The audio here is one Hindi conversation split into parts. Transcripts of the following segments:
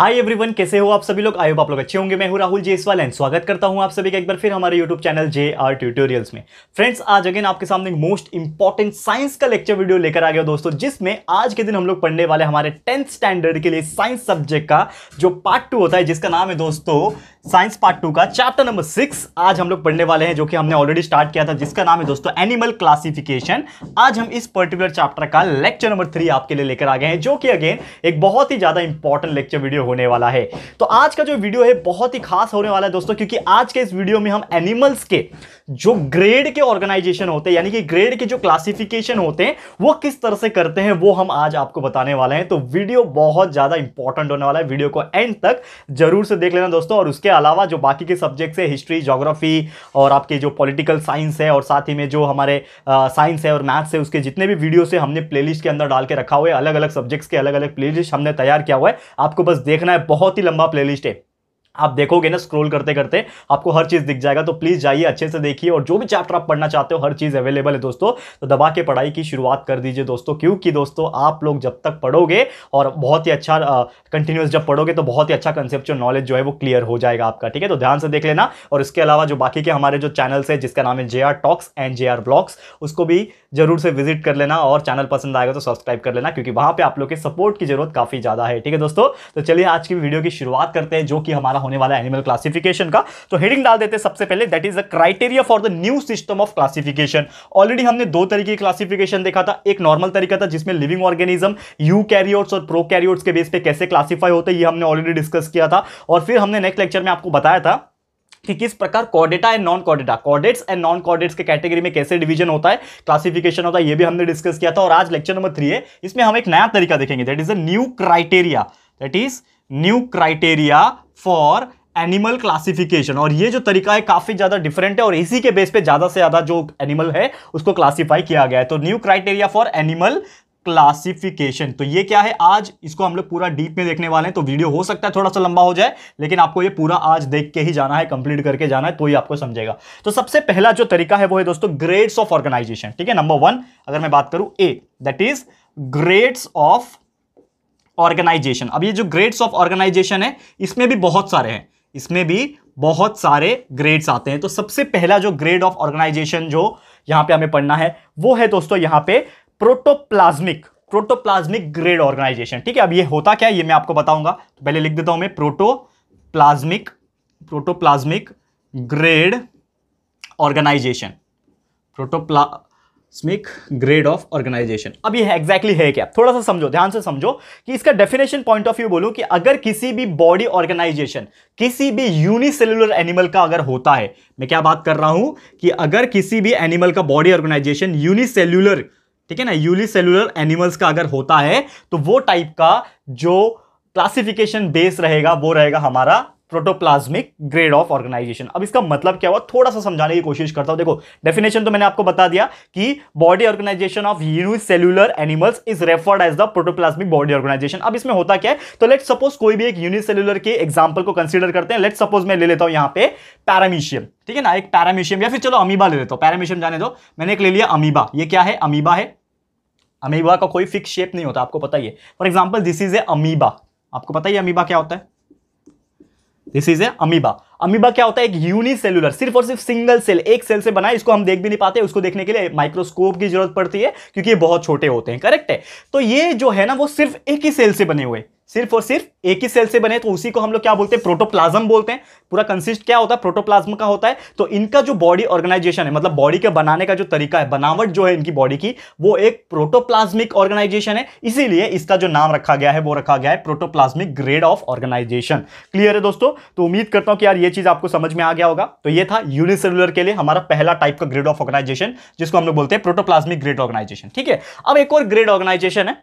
हाय एवरीवन कैसे हो आप सभी लोग आए आप लोग अच्छे होंगे मैं हूं राहुल जेसवाल एंड स्वागत करता हूं आप सभी का एक बार फिर हमारे YouTube channel J R tutorials में फ्रेंड्स आज अगेन आपके सामने मोस्ट इंपॉर्टेंट साइंस का लेक्चर वीडियो लेकर आ गया दोस्तों जिसमें आज के दिन हम लोग पढ़ने वाले हमारे टेंथ स्टैंडर्ड के लिए साइंस सब्जेक्ट का जो पार्ट टू होता है जिसका नाम है दोस्तों साइंस पार्ट टू का चैप्टर नंबर सिक्स आज हम लोग पढ़ने वाले हैं जो कि हमने ऑलरेडी स्टार्ट किया था जिसका नाम है दोस्तों एनिमल क्लासिफिकेशन आज हम इस पर्टिकुलर चैप्टर का लेक्चर नंबर थ्री आपके लिए लेकर आ गए हैं जो कि अगेन एक बहुत ही ज्यादा इंपॉर्टेंट लेक्चर वीडियो होने वाला है तो आज का जो वीडियो है बहुत ही खास होने वाला है दोस्तों क्योंकि आज के इस वीडियो में हम एनिमल्स के जो ग्रेड के ऑर्गेनाइजेशन होते हैं यानी कि ग्रेड के जो क्लासिफिकेशन होते हैं वो किस तरह से करते हैं वो हम आज आपको बताने वाले हैं तो वीडियो बहुत ज़्यादा इंपॉर्टेंट होने वाला है वीडियो को एंड तक जरूर से देख लेना दोस्तों और उसके अलावा जो बाकी के सब्जेक्ट्स है हिस्ट्री जोग्राफी और आपके जो पॉलिटिकल साइंस है और साथ ही में जो हमारे साइंस है और मैथ्स है उसके जितने भी वीडियोस है हमने प्लेलिस्ट के अंदर डाल के रखा हुआ है अलग अलग सब्जेक्ट्स के अलग अलग प्लेलिस्ट हमने तैयार किया हुआ है आपको बस देख देखना है बहुत ही लंबा प्लेलिस्ट है आप देखोगे ना स्क्रॉल करते करते आपको हर चीज़ दिख जाएगा तो प्लीज़ जाइए अच्छे से देखिए और जो भी चैप्टर आप पढ़ना चाहते हो हर चीज़ अवेलेबल है दोस्तों तो दबा के पढ़ाई की शुरुआत कर दीजिए दोस्तों क्योंकि दोस्तों आप लोग जब तक पढ़ोगे और बहुत ही अच्छा कंटिन्यूस जब पढ़ोगे तो बहुत ही अच्छा कंसेप्चुअल नॉलेज जो है वो क्लियर हो जाएगा आपका ठीक है तो ध्यान से देख लेना और इसके अलावा जो बाकी के हमारे जो चैनल्स है जिसका नाम है J R talks and J R blogs उसको भी जरूर से विजिट कर लेना और चैनल पसंद आएगा तो सब्सक्राइब कर लेना क्योंकि वहां पर आप लोग के सपोर्ट की जरूरत काफी ज्यादा है ठीक है दोस्तों तो चलिए आज की वीडियो की शुरुआत करते हैं जो कि हमारा होने वाला है एनिमल क्लासिफिकेशन का तो हेडिंग डाल देते सबसे पहले that is the criteria for the new system of classification already हमने दो तरीके की क्लासिफिकेशन देखा था एक नॉर्मल तरीका था जिसमें लिविंग ऑर्गेनिज्म यू कैरियोट्स और प्रो कैरियोट्स के बेस पे कैसे क्लासीफाई होते ये हमने ऑलरेडी डिस्कस किया था और फिर हमने नेक्स्ट लेक्चर में आपको बताया था कि किस प्रकार chordata and non chordata chordates and non chordates के कैटेगरी में कैसे डिवीजन होता है क्लासिफिकेशन होता है ये भी हमने डिस्कस किया था और आज लेक्चर नंबर थ्री है इसमें हम एक नया तरीका देखेंगे that is a new criteria that is new criteria for animal classification और ये जो तरीका है काफ़ी ज़्यादा डिफरेंट है और इसी के बेस पे ज़्यादा से ज़्यादा जो एनिमल है उसको क्लासिफाई किया गया है तो new criteria for animal classification तो ये क्या है आज इसको हम लोग पूरा डीप में देखने वाले हैं तो वीडियो हो सकता है थोड़ा सा लंबा हो जाए लेकिन आपको ये पूरा आज देख के ही जाना है कंप्लीट करके जाना है तो ही आपको समझेगा तो सबसे पहला जो तरीका है वो है दोस्तों ग्रेड्स ऑफ ऑर्गेनाइजेशन ठीक है नंबर वन अगर मैं बात करूं A that is grades of organisation अब ये जो ग्रेड्स ऑफ ऑर्गेनाइजेशन है इसमें भी बहुत सारे हैं इसमें भी बहुत सारे ग्रेड्स आते हैं तो सबसे पहला जो ग्रेड ऑफ ऑर्गेनाइजेशन जो यहां पे हमें पढ़ना है वो है दोस्तों यहां पे प्रोटोप्लाज्मिक प्रोटोप्लाज्मिक ग्रेड ऑर्गेनाइजेशन ठीक है अब ये होता क्या है ये मैं आपको बताऊंगा तो पहले लिख देता हूं मैं protoplasmic protoplasmic grade organisation protoplasmic grade of organisation अब ये एग्जैक्टली है क्या थोड़ा सा समझो ध्यान से समझो कि इसका डेफिनेशन पॉइंट ऑफ व्यू बोलूं कि अगर किसी भी बॉडी ऑर्गेनाइजेशन किसी भी यूनिसेलुलर एनिमल का अगर होता है मैं क्या बात कर रहा हूं कि अगर किसी भी एनिमल का बॉडी ऑर्गेनाइजेशन यूनिसेल्युलर ठीक है ना यूनिसेलुलर एनिमल्स का अगर होता है तो वो टाइप का जो क्लासिफिकेशन बेस रहेगा वो रहेगा हमारा प्रोटोप्लाज्मिक ग्रेड ऑफ ऑर्गेनाइजेशन अब इसका मतलब क्या हुआ थोड़ा सा समझाने की कोशिश करता हूं देखो डेफिनेशन तो मैंने आपको बता दिया कि body organisation of unicellular animals is referred as the protoplasmic body organisation अब इसमें होता क्या है तो लेट सपोज कोई भी एक यूनिसेलुलर के एग्जाम्पल को कंसिडर करते हैं लेट सपोज मैं ले लेता हूं यहां पर पैरामीशियम ठीक है ना एक पैरामीशियम या फिर चलो अमीबा ले लेता हूं पैरामीशियम जाने दो मैंने एक ले लिया अमीबा ये क्या है अमीबा है अमीबा का कोई फिक्स शेप नहीं होता आपको पता ही है for example this is a amoeba आपको पता ही अमीबा क्या होता है this is a amoeba amoeba क्या होता है एक यूनिसेलुलर सिर्फ और सिर्फ सिंगल सेल एक सेल से बना है इसको हम देख भी नहीं पाते उसको देखने के लिए माइक्रोस्कोप की जरूरत पड़ती है क्योंकि ये बहुत छोटे होते हैं करेक्ट है तो ये जो है ना वो सिर्फ एक ही सेल से बने हुए सिर्फ और सिर्फ एक ही सेल से बने तो उसी को हम लोग क्या बोलते हैं प्रोटोप्लाज्म बोलते हैं पूरा कंसिस्ट क्या होता है प्रोटोप्लाज्म का होता है तो इनका जो बॉडी ऑर्गेनाइजेशन है मतलब बॉडी के बनाने का जो तरीका है बनावट जो है इनकी बॉडी की वो एक प्रोटोप्लाज्मिक ऑर्गेनाइजेशन है इसीलिए इसका जो नाम रखा गया है वो रखा गया है protoplasmic grade of organisation clear है दोस्तों तो उम्मीद करता हूं कि यार ये चीज आपको समझ में आ गया होगा तो ये था यूनिसेलुलर के लिए हमारा पहला टाइप का ग्रेड ऑफ ऑर्गेनाइजेशन जिसको हम लोग बोलते हैं प्रोटोप्लाज्मिक ग्रेड ऑर्गेनाइजेशन ठीक है अब एक और ग्रेड ऑर्गेनाइजेशन है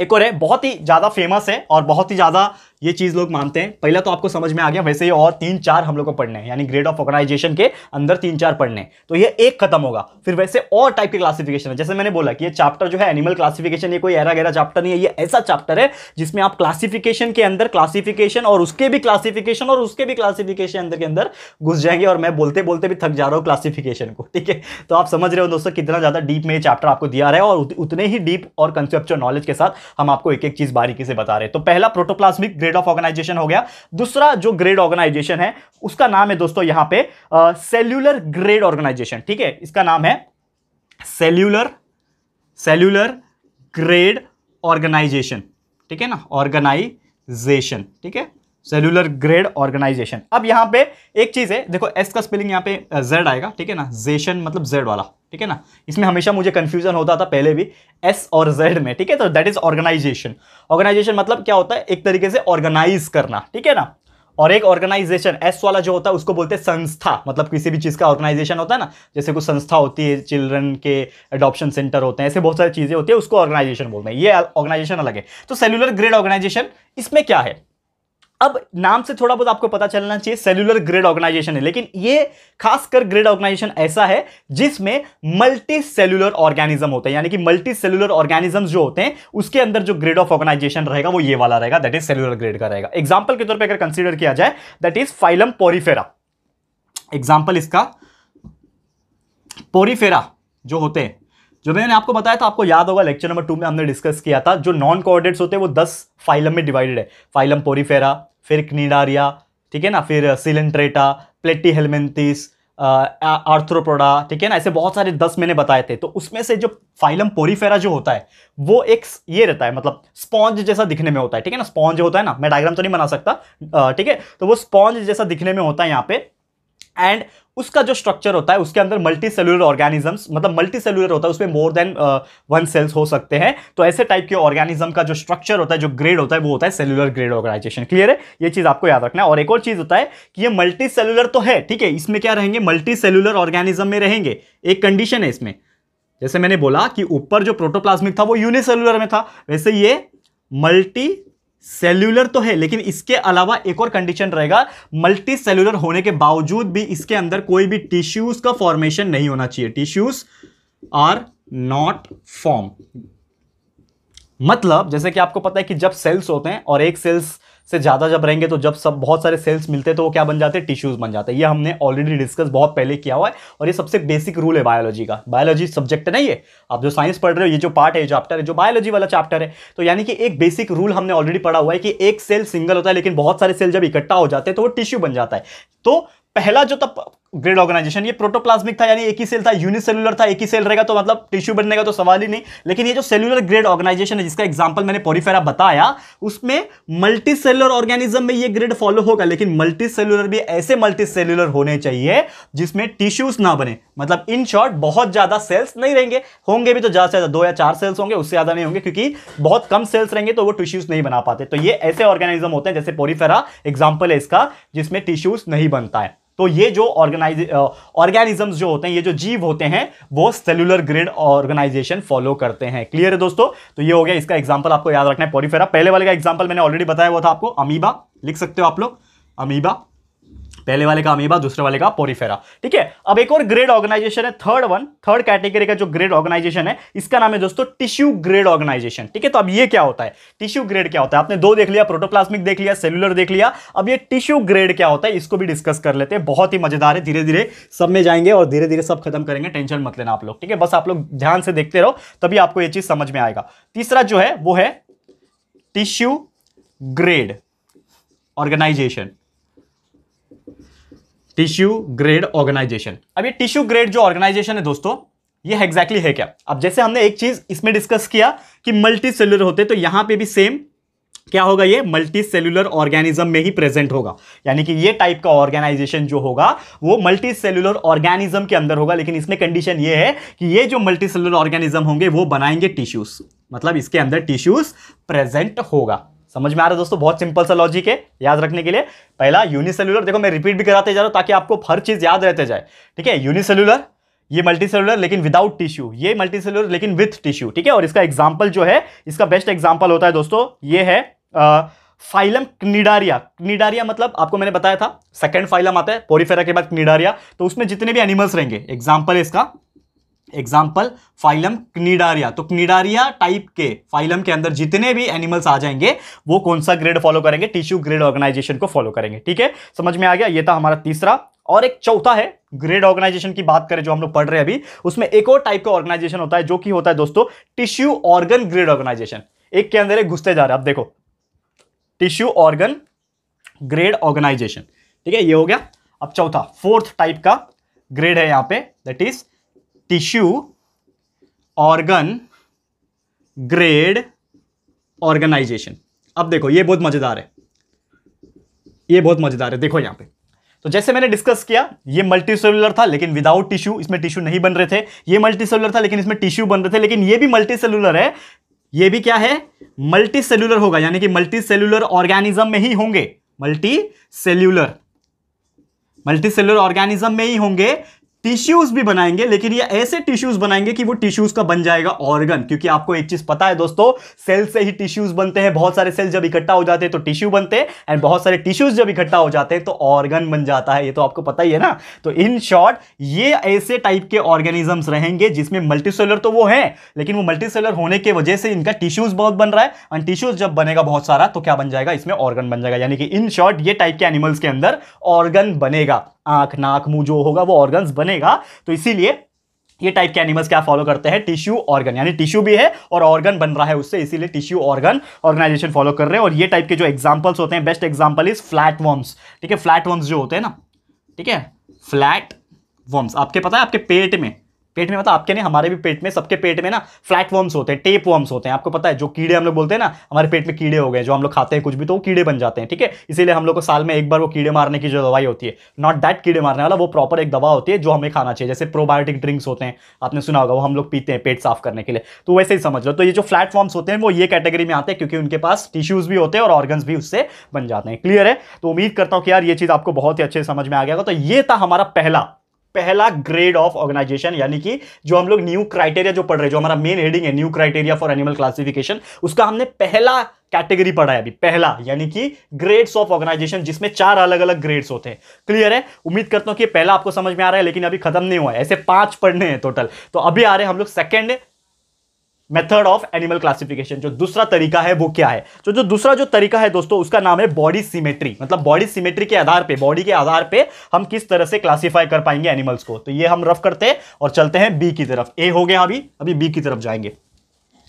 एक और है बहुत ही ज़्यादा फेमस है और बहुत ही ज़्यादा ये चीज़ लोग मानते हैं पहला तो आपको समझ में आ गया वैसे ही और तीन चार हम लोग को पढ़ने यानी ग्रेड ऑफ ऑर्गेनाइजेशन के अंदर तीन चार पढ़ने तो ये एक खत्म होगा फिर वैसे और टाइप के क्लासिफिकेशन है जैसे मैंने बोला कि ये चैप्टर जो है एनिमल क्लासिफिकेशन ये कोई ऐरा गहरा चैप्टर नहीं है ये ऐसा चैप्टर है जिसमें आप क्लासिफिकेशन के अंदर क्लासिफिकेशन और उसके भी क्लासिफिकेशन और उसके भी क्लासिफिकेशन अंदर के अंदर घुस जाएंगे और मैं बोलते बोलते भी थक जा रहा हूँ क्लासिफिकेशन को ठीक है तो आप समझ रहे हो दोस्तों कितना ज़्यादा डीप में ये चैप्टर आपको दिया रहा है और उतने ही डीप और कंसेप्चुअल नॉलेज के साथ हम आपको एक एक चीज़ बारीकी से बता रहे हैं तो पहला प्रोटोप्लाज्मिक ग्रेड ऑफ ऑर्गेनाइजेशन हो गया दूसरा जो ग्रेड ऑर्गेनाइजेशन है उसका नाम है दोस्तों यहां पे सेल्यूलर ग्रेड ऑर्गेनाइजेशन ठीक है इसका नाम है सेल्यूलर सेल्यूलर ग्रेड ऑर्गेनाइजेशन ठीक है ना ऑर्गेनाइजेशन ठीक है सेलुलर ग्रेड ऑर्गेनाइजेशन अब यहाँ पे एक चीज़ है देखो एस का स्पेलिंग यहाँ पे जेड आएगा ठीक है ना जेशन मतलब जेड वाला ठीक है ना इसमें हमेशा मुझे कन्फ्यूजन होता था पहले भी एस और जेड में ठीक है तो दैट इज ऑर्गेनाइजेशन ऑर्गेनाइजेशन मतलब क्या होता है एक तरीके से ऑर्गेनाइज करना ठीक है ना और एक ऑर्गेनाइजेशन एस वाला जो होता है उसको बोलते हैं संस्था मतलब किसी भी चीज़ का ऑर्गेनाइजेशन होता है ना जैसे कुछ संस्था होती है चिल्ड्रन के अडॉप्शन सेंटर होते हैं ऐसे बहुत सारी चीज़ें होती है उसको ऑर्गेनाइजेशन बोलते हैं ये ऑर्गेनाइजेशन अलग है तो सेलुलर ग्रेड ऑर्गेनाइजेशन इसमें क्या है अब नाम से थोड़ा बहुत आपको पता चलना चाहिए सेलुलर ग्रेड ऑर्गेनाइजेशन है लेकिन ये खासकर ग्रेड ऑर्गेनाइजेशन ऐसा है जिसमें मल्टी सेलुलर ऑर्गेनिज्म होते हैं यानी कि मल्टी सेलुलर ऑर्गेनिज्म जो होते हैं उसके अंदर जो ग्रेड ऑफ ऑर्गेनाइजेशन रहेगा वो ये वाला रहेगा दैट इज सेलुलर ग्रेड का रहेगा एग्जाम्पल के तौर पर अगर कंसिडर किया जाए that is phylum porifera example इसका पोरीफेरा जो होते हैं जो मैंने आपको बताया था आपको याद होगा लेक्चर नंबर टू में हमने डिस्कस किया था जो नॉन कोऑर्डिनेट्स होते हैं वो दस फाइलम में डिवाइडेड है फाइलम पोरीफेरा फिर क्नीडारिया ठीक है ना फिर uh, coelenterata platyhelminthes uh, arthropoda ठीक है ना ऐसे बहुत सारे दस मैंने बताए थे तो उसमें से जो फाइलम पोरीफेरा जो होता है वो एक ये रहता है मतलब स्पॉन्ज जैसा दिखने में होता है ठीक है ना स्पॉन्ज होता है ना मैं डायग्राम तो नहीं बना सकता uh, ठीक है तो वो स्पॉन्ज जैसा दिखने में होता है यहाँ पे एंड उसका जो स्ट्रक्चर होता है उसके अंदर मल्टी सेलुलर ऑर्गेनिजम्स मतलब मल्टी सेलुलर होता है उसमें मोर देन वन सेल्स हो सकते हैं तो ऐसे टाइप के ऑर्गेनिज्म का जो स्ट्रक्चर होता है जो ग्रेड होता है वो होता है सेलुलर ग्रेड ऑर्गेनाइजेशन क्लियर है ये चीज़ आपको याद रखना है और एक और चीज़ होता है कि ये मल्टी सेलुलर तो है ठीक है इसमें क्या रहेंगे मल्टी सेलुलर ऑर्गेनिज्म में रहेंगे एक कंडीशन है इसमें जैसे मैंने बोला कि ऊपर जो प्रोटोप्लाज्मिक था वो यूनिसेलुलर में था वैसे ये मल्टी सेल्यूलर तो है लेकिन इसके अलावा एक और कंडीशन रहेगा मल्टी सेल्यूलर होने के बावजूद भी इसके अंदर कोई भी टिश्यूज का फॉर्मेशन नहीं होना चाहिए टिश्यूज आर नॉट फॉर्म मतलब जैसे कि आपको पता है कि जब सेल्स होते हैं और एक सेल्स से ज़्यादा जब रहेंगे तो जब सब बहुत सारे सेल्स मिलते हैं तो वो क्या बन जाते हैं टिश्यूज़ बन जाते हैं ये हमने ऑलरेडी डिस्कस बहुत पहले किया हुआ है और ये सबसे बेसिक रूल है बायोलॉजी का बायोलॉजी सब्जेक्ट नहीं है आप जो साइंस पढ़ रहे हो ये जो पार्ट है चैप्टर है जो बायोलॉजी वाला चैप्टर है तो यानी कि एक बेसिक रूल हमने ऑलरेडी पढ़ा हुआ है कि एक सेल सिंगल होता है लेकिन बहुत सारे सेल जब इकट्ठा हो जाते हैं तो वो टिश्यू बन जाता है तो पहला जो तब ग्रेड ऑर्गेनाइजेशन ये प्रोटोप्लाज्मिक था यानी एक ही सेल था यूनिसेलुलर था एक ही सेल रहेगा तो मतलब टिश्यू बनने का तो सवाल ही नहीं लेकिन ये जो सेलुलर ग्रेड ऑर्गेनाइजेशन है जिसका एग्जांपल मैंने पोरीफेरा बताया उसमें मल्टी सेलुलर ऑर्गेनिज्म में ये ग्रेड फॉलो होगा लेकिन मल्टी सेलुलर भी ऐसे मल्टी सेलुलर होने चाहिए जिसमें टिश्यूज ना बने मतलब इन शॉर्ट बहुत ज्यादा सेल्स नहीं रहेंगे होंगे भी तो ज्यादा से ज्यादा दो या चार सेल्स होंगे उससे ज्यादा नहीं होंगे क्योंकि बहुत कम सेल्स रहेंगे तो वो टिश्यूज नहीं बना पाते तो ये ऐसे ऑर्गेनिज्म होते हैं जैसे पोरीफेरा एग्जाम्पल है इसका जिसमें टिश्यूज नहीं बनता है तो ये जो ऑर्गेनाइज ऑर्गेनिजम्स जो होते हैं ये जो जीव होते हैं वो सेलुलर ग्रेड ऑर्गेनाइजेशन फॉलो करते हैं क्लियर है दोस्तों तो ये हो गया इसका एग्जाम्पल आपको याद रखना है पोरीफेरा पहले वाले का एग्जाम्पल मैंने ऑलरेडी बताया हुआ था आपको अमीबा लिख सकते हो आप लोग अमीबा पहले वाले का अमीबा दूसरे वाले का पोरीफेरा ठीक है अब एक और ग्रेड ऑर्गेनाइजेशन है थर्ड वन थर्ड कैटेगरी का जो ग्रेड ऑर्गेनाइजेशन है इसका नाम है दोस्तों टिश्यू ग्रेड ऑर्गेनाइजेशन ठीक है तो अब ये क्या होता है टिश्यू ग्रेड क्या होता है आपने दो देख लिया प्रोटोप्लाज्मिक देख लिया सेलुलर देख लिया अब ये टिश्यू ग्रेड क्या होता है इसको भी डिस्कस कर लेते हैं बहुत ही मजेदार है धीरे धीरे सब में जाएंगे और धीरे धीरे सब खत्म करेंगे टेंशन मत लेना आप लोग ठीक है बस आप लोग ध्यान से देखते रहो तभी आपको ये चीज समझ में आएगा तीसरा जो है वो है tissue grade organisation tissue grade organisation अब ये टिश्यू ग्रेड जो ऑर्गेनाइजेशन है दोस्तों ये एग्जैक्टली exactly है क्या अब जैसे हमने एक चीज इसमें डिस्कस किया कि मल्टी सेलुलर होते तो यहां पे भी सेम क्या होगा ये मल्टी सेलुलर ऑर्गेनिज्म में ही प्रेजेंट होगा यानी कि ये टाइप का ऑर्गेनाइजेशन जो होगा वो मल्टी सेलुलर ऑर्गेनिज्म के अंदर होगा लेकिन इसमें कंडीशन ये है कि ये जो मल्टी सेलुलर ऑर्गेनिज्म होंगे वो बनाएंगे टिश्यूज मतलब इसके अंदर टिश्यूज प्रेजेंट होगा समझ में आ रहा है दोस्तों बहुत सिंपल सा लॉजिक है याद रखने के लिए पहला यूनिसेलुलर देखो मैं रिपीट भी कराते जा रहा हूँ ताकि आपको हर चीज़ याद रहते जाए ठीक है यूनिसेलुलर ये मल्टी सेलुलर लेकिन विदाउट टिश्यू ये मल्टी सेलुलर लेकिन विथ टिश्यू ठीक है और इसका एग्जाम्पल जो है इसका बेस्ट एग्जाम्पल होता है दोस्तों ये है आ, फाइलम क्निडारिया क्निडारिया मतलब आपको मैंने बताया था सेकंड फाइलम आता है पोरीफेरा के बाद क्निडारिया तो उसमें जितने भी एनिमल्स रहेंगे एग्जाम्पल इसका एग्जाम्पल फाइलम क्निडारिया तो क्निडारिया टाइप के फाइलम के अंदर जितने भी एनिमल्स आ जाएंगे वो कौन सा ग्रेड फॉलो करेंगे टिश्यू ग्रेड ऑर्गेनाइजेशन को फॉलो करेंगे ठीक है समझ में आ गया ये था हमारा तीसरा और एक चौथा है ग्रेड ऑर्गेनाइजेशन की बात करें जो हम लोग पढ़ रहे हैं अभी उसमें एक और टाइप का ऑर्गेनाइजेशन होता है जो कि होता है दोस्तों टिश्यू ऑर्गन ग्रेड ऑर्गेनाइजेशन एक के अंदर एक घुसते जा रहे अब देखो टिश्यू ऑर्गन ग्रेड ऑर्गेनाइजेशन ठीक है ये हो गया अब चौथा फोर्थ टाइप का ग्रेड है यहां पे that is tissue organ grade organisation अब देखो ये बहुत मज़ेदार है ये बहुत मज़ेदार है देखो यहां पे तो जैसे मैंने डिस्कस किया ये मल्टी सेलुलर था लेकिन विदाउट टिश्यू इसमें टिश्यू नहीं बन रहे थे ये मल्टी सेलुलर था लेकिन इसमें टिश्यू बन रहे थे लेकिन ये भी मल्टी सेलुलर है ये भी क्या है मल्टी सेलुलर होगा यानी कि मल्टी सेलुलर ऑर्गेनिज्म में ही होंगे multicellular multicellular organism में ही होंगे टिश्यूज भी बनाएंगे लेकिन ये ऐसे टिश्यूज बनाएंगे कि वो टिश्यूज का बन जाएगा ऑर्गन क्योंकि आपको एक चीज पता है दोस्तों सेल से ही टिश्यूज बनते हैं बहुत सारे सेल जब इकट्ठा हो जाते हैं तो टिश्यू बनते हैं एंड बहुत सारे टिश्यूज जब इकट्ठा हो जाते हैं तो ऑर्गन बन जाता है ये तो आपको पता ही है ना तो इन शॉर्ट ये ऐसे टाइप के ऑर्गेनिजम्स रहेंगे जिसमें मल्टीसेलर तो वो है लेकिन वो मल्टीसेलर होने की वजह से इनका टिश्यूज बहुत बन रहा है एंड टिश्यूज जब बनेगा बहुत सारा तो क्या बन जाएगा इसमें ऑर्गन बन जाएगा यानी कि इन शॉर्ट ये टाइप के एनिमल्स के अंदर ऑर्गन बनेगा आंख नाक मुंह जो होगा वो ऑर्गन बनेगा तो इसीलिए ये टाइप के एनिमल्स क्या फॉलो करते हैं टिश्यू ऑर्गन यानी टिश्यू भी है और ऑर्गन बन रहा है उससे इसीलिए टिश्यू ऑर्गन ऑर्गेनाइजेशन फॉलो कर रहे हैं और ये टाइप के जो एग्जाम्पल्स होते हैं best example is flat worms ठीक है फ्लैट वॉम्स जो होते हैं ना ठीक है फ्लैट वॉम्स आपके पता है आपके पेट में पेट में मतलब आपके नहीं हमारे भी पेट में सबके पेट में ना फ्लैट वर्म्स होते हैं टेप वर्म्स होते हैं आपको पता है जो कीड़े हम लोग बोलते हैं ना हमारे पेट में कीड़े हो गए जो हम लोग खाते हैं कुछ भी तो वो कीड़े बन जाते हैं ठीक है इसीलिए हम लोग को साल में एक बार वो कीड़े मारने की जो दवाई होती है नॉट दैट कीड़े मारने वाला वो प्रॉपर एक दवा होती है जो हमें खाना चाहिए जैसे प्रोबायोटिक ड्रिंक्स होते हैं आपने सुना होगा वो हम लोग पीते हैं पेट साफ करने के लिए तो वैसे ही समझ लो तो ये जो फ्लैट फॉर्म्स होते हैं वो ये कैटेगरी में आते हैं क्योंकि उनके पास टिश्यूज भी होते हैं और ऑर्गन्स भी उससे बन जाते हैं क्लियर है तो उम्मीद करता हूँ कि यार ये चीज़ आपको बहुत ही अच्छे समझ में आ गया तो ये था हमारा पहला पहला ग्रेड ऑफ ऑर्गेनाइजेशन यानी कि जो हम लोग न्यू क्राइटेरिया जो पढ़ रहे हैं जो हमारा मेन हेडिंग है new criteria for animal classification उसका हमने पहला कैटेगरी पढ़ा है अभी पहला यानी कि ग्रेड्स ऑफ ऑर्गेनाइजेशन जिसमें चार अलग अलग ग्रेड्स होते हैं क्लियर है उम्मीद करता हूं कि पहला आपको समझ में आ रहा है लेकिन अभी खत्म नहीं हुआ है ऐसे पांच पढ़ने हैं टोटल तो अभी आ रहे हैं हम लोग second method of animal classification जो दूसरा तरीका है वो क्या है तो जो दूसरा जो तरीका है दोस्तों उसका नाम है बॉडी सिमेट्री मतलब बॉडी सिमेट्री के आधार पे बॉडी के आधार पे हम किस तरह से क्लासिफाई कर पाएंगे एनिमल्स को तो ये हम रफ करते हैं और चलते हैं बी की तरफ ए हो गया अभी अभी बी की तरफ जाएंगे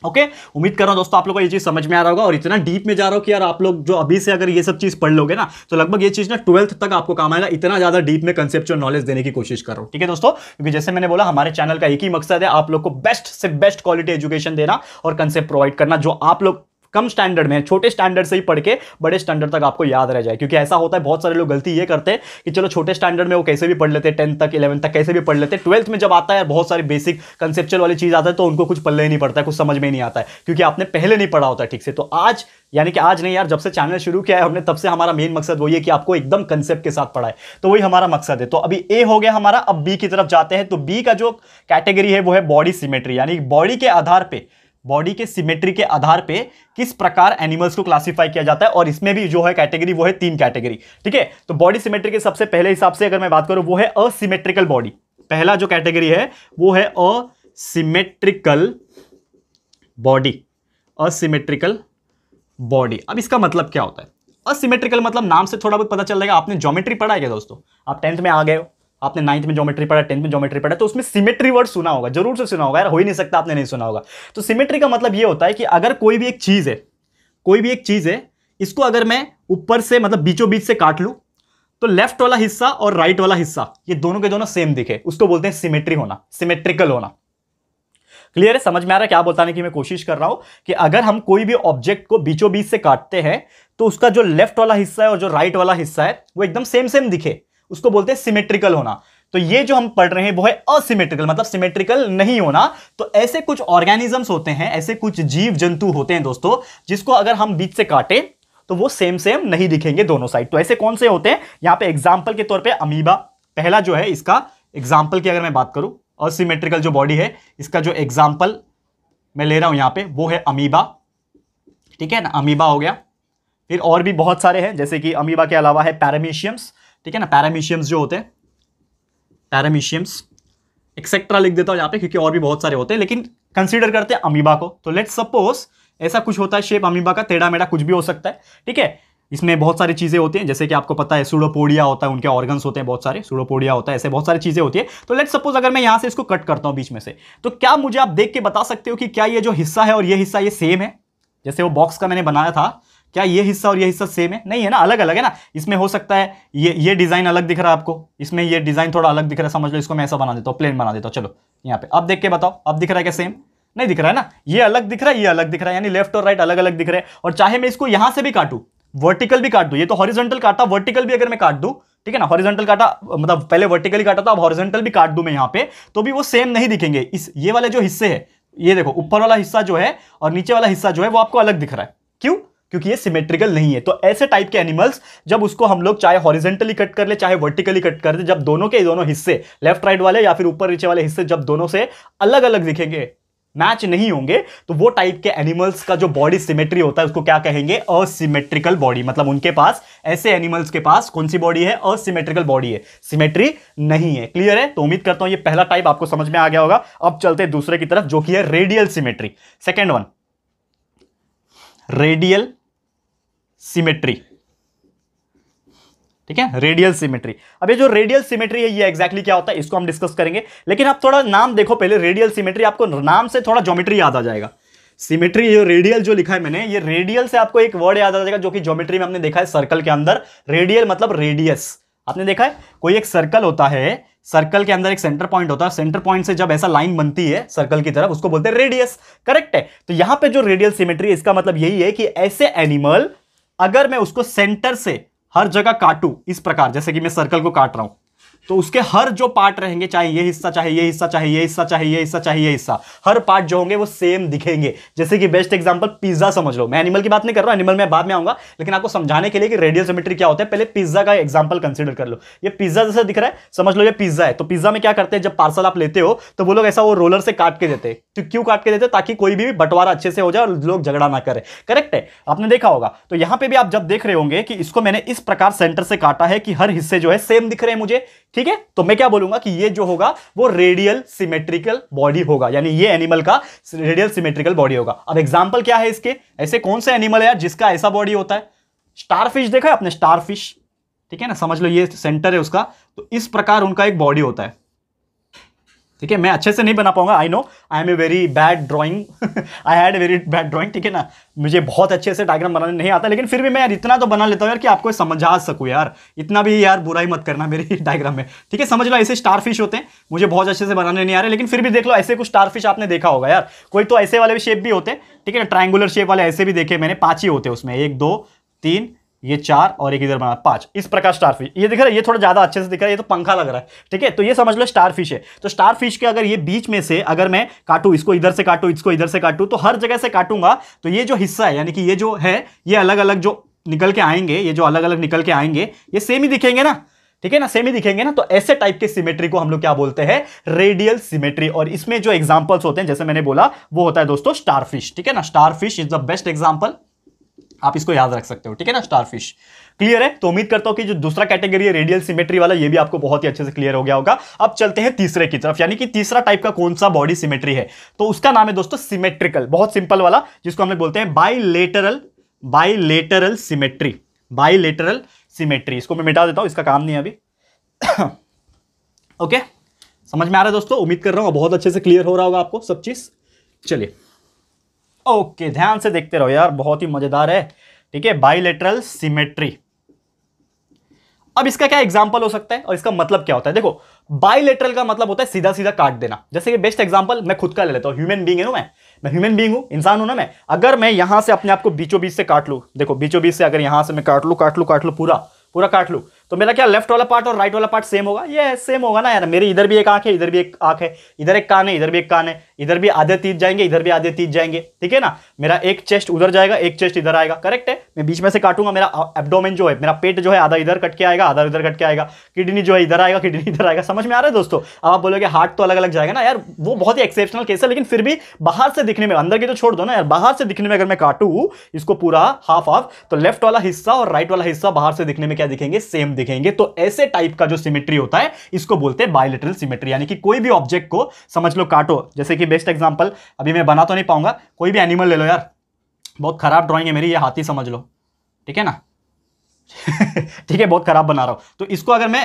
ओके okay? उम्मीद कर रहा हूँ दोस्तों आप लोगों को ये चीज़ समझ में आ रहा होगा और इतना डीप में जा रहा हूँ कि यार आप लोग जो अभी से अगर ये सब चीज़ पढ़ लोगे ना तो लगभग ये चीज़ ना ट्वेल्थ तक आपको काम आएगा इतना ज़्यादा डीप में कंसेप्चुअल नॉलेज देने की कोशिश करो ठीक है दोस्तों क्योंकि जैसे मैंने बोला हमारे चैनल का एक ही मकसद है आप लोग को बेस्ट से बेस्ट क्वालिटी एजुकेशन देना और कंसेप्ट प्रोवाइड करना जो आप लोग कम स्टैंडर्ड में छोटे स्टैंडर्ड से ही पढ़ के बड़े स्टैंडर्ड तक आपको याद रह जाए क्योंकि ऐसा होता है बहुत सारे लोग गलती ये करते हैं कि चलो छोटे स्टैंडर्ड में वो कैसे भी पढ़ लेते हैं टेंथ तक इलेवन तक कैसे भी पढ़ लेते हैं ट्वेल्थ में जब आता है बहुत सारे बेसिक कंसेप्चुअल वाली चीज़ आता है तो उनको कुछ पल्ले ही नहीं पड़ता है कुछ समझ में नहीं आता है क्योंकि आपने पहले नहीं पढ़ा होता ठीक से तो आज यानी कि आज नहीं यार जब से चैनल शुरू किया है हमने तब से हमारा मेन मकसद वही है कि आपको एकदम कंसेप्ट के साथ पढ़ाए तो वही हमारा मकसद है तो अभी ए हो गया हमारा अब बी की तरफ जाते हैं तो बी का जो कैटेगरी है वो है बॉडी सिमेट्री यानी बॉडी के आधार पर बॉडी के सिमेट्री के आधार पे किस प्रकार एनिमल्स को क्लासिफाई किया जाता है और इसमें भी जो है कैटेगरी वो है तीन कैटेगरी ठीक है तो बॉडी सिमेट्री के सबसे पहले हिसाब से अगर मैं बात करूं वो है असिमेट्रिकल बॉडी पहला जो कैटेगरी है वो है असिमेट्रिकल बॉडी असिमेट्रिकल बॉडी अब इसका मतलब क्या होता है असिमेट्रिकल मतलब नाम से थोड़ा बहुत पता चल जाएगा आपने ज्योमेट्री पढ़ा है क्या दोस्तों आप टेंथ में आ गए हो आपने नाइन्थ में ज्योमेट्री पढ़ा टेंथ में ज्योमेट्री पढ़ा तो उसमें सिमेट्री वर्ड सुना होगा जरूर से सुना होगा यार हो ही नहीं सकता आपने नहीं सुना होगा तो सिमेट्री का मतलब ये होता है कि अगर कोई भी एक चीज़ है कोई भी एक चीज़ है इसको अगर मैं ऊपर से मतलब बीचों बीच से काट लूँ तो लेफ्ट वाला हिस्सा और राइट वाला हिस्सा ये दोनों के दोनों सेम दिखे उसको बोलते हैं सिमेट्री होना सिमेट्रिकल होना क्लियर है समझ में आ रहा है क्या बताने की मैं कोशिश कर रहा हूं कि अगर हम कोई भी ऑब्जेक्ट को बीचों बीच से काटते हैं तो उसका जो लेफ्ट वाला हिस्सा है और जो राइट वाला हिस्सा है वो एकदम सेम सेम दिखे उसको बोलते हैं सिमेट्रिकल होना तो ये जो हम पढ़ रहे हैं वो है असिमेट्रिकल मतलब सिमेट्रिकल नहीं होना तो ऐसे कुछ ऑर्गेनिजम्स होते हैं ऐसे कुछ जीव जंतु होते हैं दोस्तों जिसको अगर हम बीच से काटे तो वो सेम सेम नहीं दिखेंगे दोनों साइड तो ऐसे कौन से होते हैं यहां पे एग्जाम्पल के तौर पे अमीबा पहला जो है इसका एग्जाम्पल की अगर मैं बात करूं असिमेट्रिकल जो बॉडी है इसका जो एग्जाम्पल मैं ले रहा हूं यहां पे वो है अमीबा ठीक है ना अमीबा हो गया फिर और भी बहुत सारे हैं जैसे कि अमीबा के अलावा है पैरामीशियम्स ठीक है ना पैरामीशियम्स जो होते हैं पैरामीशियम्स एक्सेट्रा लिख देता हूँ यहाँ पे क्योंकि और भी बहुत सारे होते हैं लेकिन कंसिडर करते हैं अमीबा को तो लेट्स सपोज ऐसा कुछ होता है शेप अमीबा का टेढ़ा मेढ़ा कुछ भी हो सकता है ठीक है इसमें बहुत सारी चीज़ें होती हैं जैसे कि आपको पता है सुडोपोडिया होता है उनके ऑर्गन्स होते हैं बहुत सारे सुडोपोडिया होता है ऐसे बहुत सारी चीज़ें होती है तो लेट सपोज अगर मैं यहाँ से इसको कट करता हूँ बीच में से तो क्या मुझे आप देख के बता सकते हो कि क्या ये जो हिस्सा है और ये हिस्सा ये सेम है जैसे वो बॉक्स का मैंने बनाया था क्या ये हिस्सा और ये हिस्सा सेम है नहीं है ना अलग अलग है ना इसमें हो सकता है ये ये डिज़ाइन अलग दिख रहा है आपको इसमें ये डिज़ाइन थोड़ा अलग दिख रहा है समझ लो इसको मैं ऐसा बना देता हूँ प्लेन बना देता हूँ चलो यहाँ पे अब देख के बताओ अब दिख रहा है क्या सेम नहीं दिख रहा है ना ये अलग दिख रहा है ये अलग दिख रहा है यानी लेफ्ट और राइट अलग अलग दिख रहे हैं और चाहे मैं इसको यहाँ से भी काटू वर्टिकल भी काट दू ये तो हॉरिजेंटल काटा वर्टिकल भी अगर मैं काट दू ठीक है ना हॉरिजेंटल काटा मतलब पहले वर्टिकली काटा था अब हॉरिजेंटल भी काट दू मैं यहाँ पे तो भी वो सेम नहीं दिखेंगे इस ये वाले जो हिस्से है ये देखो ऊपर वाला हिस्सा जो है और नीचे वाला हिस्सा जो है वो आपको अलग दिख रहा है क्यों क्योंकि ये सिमेट्रिकल नहीं है तो ऐसे टाइप के एनिमल्स जब उसको हम लोग चाहे हॉरिजेंटली कट कर ले चाहे वर्टिकली कट कर ले जब दोनों के दोनों हिस्से लेफ्ट राइट वाले या फिर ऊपर नीचे वाले हिस्से जब दोनों से अलग अलग दिखेंगे मैच नहीं होंगे तो वो टाइप के एनिमल्स का जो बॉडी सिमेट्री होता है उसको क्या कहेंगे असिमेट्रिकल बॉडी मतलब उनके पास ऐसे एनिमल्स के पास कौन सी बॉडी है असिमेट्रिकल बॉडी है सिमेट्री नहीं है क्लियर है तो उम्मीद करता हूं ये पहला टाइप आपको समझ में आ गया होगा अब चलते हैं दूसरे की तरफ जो कि है radial symmetry second one radial symmetry ठीक है रेडियल सिमेट्री अब ये जो रेडियल सिमेट्री है ये एक्जैक्टली क्या होता है इसको हम डिस्कस करेंगे लेकिन आप थोड़ा नाम देखो पहले रेडियल सिमेट्री आपको नाम से थोड़ा ज्योमेट्री याद आ जाएगा सिमेट्री ये रेडियल जो लिखा है मैंने ये रेडियल से आपको एक वर्ड याद आ जाएगा जो कि ज्योमेट्री में हमने देखा है सर्कल के अंदर रेडियल मतलब रेडियस आपने देखा है कोई एक सर्कल होता है सर्कल के अंदर एक सेंटर पॉइंट होता है सेंटर पॉइंट से जब ऐसा लाइन बनती है सर्कल की तरफ उसको बोलते हैं रेडियस करेक्ट है तो यहां पे जो रेडियल सिमेट्री इसका मतलब यही है कि ऐसे एनिमल अगर मैं उसको सेंटर से हर जगह काटू इस प्रकार जैसे कि मैं सर्कल को काट रहा हूं तो उसके हर जो पार्ट रहेंगे चाहे ये हिस्सा चाहे ये हिस्सा चाहे ये हिस्सा चाहे ये हिस्सा चाहे ये हिस्सा हर पार्ट जो होंगे वो सेम दिखेंगे जैसे कि बेस्ट एग्जांपल पिज्जा समझ लो मैं एनिमल की बात नहीं कर रहा एनिमल में बाद में आऊंगा लेकिन आपको समझाने के लिए कि रेडियल सिमेट्री क्या होता है पहले पिज्जा का एग्जाम्पल कंसिडर कर लो ये पिज्जा जैसे दिख रहा है समझ लो ये पिज्जा है तो पिज्जा में क्या करते हैं जब पार्सल आप लेते हो तो वो लोग ऐसा वो रोलर से काट के देते हैं तो क्यों काट के देते ताकि कोई भी बंटवारा अच्छे से हो जाए और लोग झगड़ा ना करे करेक्ट है आपने देखा होगा तो यहां पे भी आप जब देख रहे होंगे कि इसको मैंने इस प्रकार सेंटर से काटा है कि हर हिस्से जो है सेम दिख रहे हैं मुझे ठीक ठीक है तो मैं क्या बोलूंगा कि ये जो होगा वो रेडियल सिमेट्रिकल बॉडी होगा यानी ये एनिमल का रेडियल सिमेट्रिकल बॉडी होगा अब एग्जाम्पल क्या है इसके ऐसे कौन से एनिमल है यार जिसका ऐसा बॉडी होता है स्टारफिश देखा है आपने स्टारफिश ठीक है ना समझ लो ये सेंटर है उसका तो इस प्रकार उनका एक बॉडी होता है ठीक है मैं अच्छे से नहीं बना पाऊंगा I know I am a very bad drawing I had very bad drawing ठीक है ना मुझे बहुत अच्छे से डायग्राम बनाने नहीं आता लेकिन फिर भी मैं यार इतना तो बना लेता हूँ यार कि आपको समझा सकूँ यार इतना भी यार बुराई मत करना मेरी डायग्राम में ठीक है समझ लो ऐसे स्टार फिश होते हैं मुझे बहुत अच्छे से बनाने नहीं आ रहे लेकिन फिर भी देख लो ऐसे कुछ स्टार फिश आपने देखा होगा यार कोई तो ऐसे वाले भी शेप भी होते हैं ठीक है ना ट्राइंगुलर शेप वाले ऐसे भी देखे मैंने पाँच ही होते हैं उसमें एक दो तीन ये चार और एक इधर बना पांच इस प्रकार स्टार फिश ये दिख रहा है ये थोड़ा ज़्यादा अच्छे से दिख रहा है ये तो पंखा लग रहा है ठीक है तो ये समझ लो स्टार फिश है तो स्टार फिश के अगर ये बीच में से अगर मैं काटू इसको इधर से काटू इसको इधर से काटू तो हर जगह से काटूंगा तो ये जो हिस्सा है यानी कि ये जो है ये अलग अलग जो निकल के आएंगे ये जो अलग अलग निकल के आएंगे ये सेम ही दिखेंगे ना ठीक है ना सेम ही दिखेंगे ना तो ऐसे टाइप के सिमेट्री को हम लोग क्या बोलते हैं रेडियल सिमेट्री और इसमें जो एग्जांपल्स होते हैं जैसे मैंने बोला वो होता है दोस्तों स्टारफिश ठीक है ना starfish is the best example आप इसको याद रख सकते हो ठीक है ना स्टारफिश क्लियर है तो उम्मीद करता हूं कि जो दूसरा कैटेगरी है रेडियल सिमेट्री वाला ये भी आपको बहुत ही अच्छे से क्लियर हो गया होगा अब चलते हैं तीसरे की तरफ यानी कि तीसरा टाइप का कौन सा बॉडी सिमेट्री है तो उसका नाम है दोस्तों सिमेट्रिकल बहुत सिंपल वाला जिसको हम लोग बोलते हैं bilateral bilateral symmetry bilateral symmetry इसको मैं मिटा देता हूं इसका काम नहीं है अभी ओके okay? समझ में आ रहा है दोस्तों उम्मीद कर रहा हूं बहुत अच्छे से क्लियर हो रहा होगा आपको सब चीज चलिए ओके ध्यान से देखते रहो यार बहुत ही मजेदार है ठीक है बाइलेटरल सिमेट्री अब इसका क्या एग्जाम्पल हो सकता है और इसका मतलब क्या होता है देखो बाइलेटरल का मतलब होता है सीधा सीधा काट देना जैसे कि बेस्ट एग्जाम्पल मैं खुद का ले लेता हूं ह्यूमन बींग है ना मैं मैं ह्यूमन बींग हूं इंसान हूं ना मैं अगर मैं यहां से अपने आपको बीचों बीच से काट लू देखो बीचों बीच से अगर यहां से मैं काट लू काट लू काट लू पूरा पूरा काट लू तो मेरा क्या लेफ्ट वाला पार्ट और राइट वाला पार्ट सेम होगा ये सेम होगा ना यार मेरी इधर भी एक आंख है इधर भी एक आंख है इधर एक कान है इधर भी एक कान है इधर भी आधे तीत जाएंगे इधर भी आधे तीत जाएंगे ठीक है ना मेरा एक चेस्ट उधर जाएगा एक चेस्ट इधर आएगा करेक्ट है मैं बीच में से काटूंगा मेरा एब्डोमेन जो है मेरा पेट जो है आधा इधर कट के आएगा आधा इधर कट के आएगा किडनी जो है इधर आएगा किडनी इधर आएगा समझ में आ रहा है दोस्तों अब आप बोलोगे हार्ट तो अलग अलग जाएगा ना यार वो बहुत ही एक्सेप्शनल केस है लेकिन फिर भी बाहर से दिखने में अंदर की तो छोड़ दो ना यार बाहर से दिखने में अगर मैं काटू इसको पूरा हाफ हाफ तो लेफ्ट वाला हिस्सा और राइट वाला हिस्सा बाहर से दिखने में क्या दिखेंगे सेम दिखेंगे तो ऐसे टाइप का जो सिमेट्री होता है इसको बोलते हैं बायोलिटरल सिमेट्री यानी कि कोई भी ऑब्जेक्ट को समझ लो काटो जैसे कि बेस्ट एग्जाम्पल अभी मैं बना तो नहीं पाऊंगा कोई भी एनिमल ले लो यार बहुत ख़राब ड्राइंग है मेरी ये हाथी समझ लो ठीक है ना ठीक है बहुत ख़राब बना रहा हूं तो इसको अगर मैं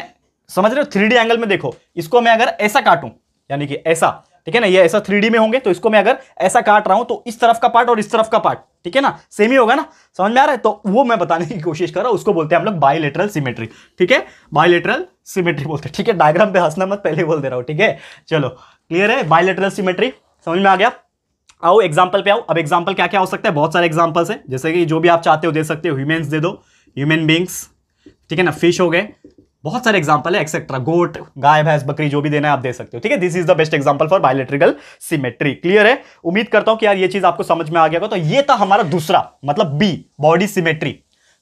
समझ रहे हो थ्री एंगल में देखो इसको मैं अगर ऐसा काटूँ यानी कि ऐसा ठीक है ना ये ऐसा थ्री में होंगे तो इसको मैं अगर ऐसा काट रहा हूं तो इस तरफ का पार्ट और इस तरफ का पार्ट ठीक है ना सेम ही होगा ना समझ में आ रहा है तो वो मैं बताने की कोशिश कर रहा हूं उसको बोलते हैं हम लोग बायोलेटरल सिमेट्री ठीक है बायोलेटरल सिमेट्री बोलते हैं ठीक है डायग्राम पे हंसना मत पहले बोल दे रहा हूं ठीक है चलो क्लियर है बायोलेटरल सिमेट्री समझ में आ गया आओ एग्जाम्पल पे आओ अब एग्जाम्पल क्या क्या हो सकता है बहुत सारे एग्जाम्पल्स हैं जैसे कि जो भी आप चाहते हो दे सकते हो ह्यूमेंस दे दो ह्यूमन बींग्स ठीक है ना फिश हो गए बहुत सारे एग्जाम्पल है एक्सेट्रा गोट गाय भैंस बकरी जो भी देना है आप दे सकते हो ठीक है this is the best example for bilateral symmetry clear है उम्मीद करता हूं कि यार ये चीज आपको समझ में आ गया तो ये था हमारा दूसरा मतलब बी बॉडी सिमेट्री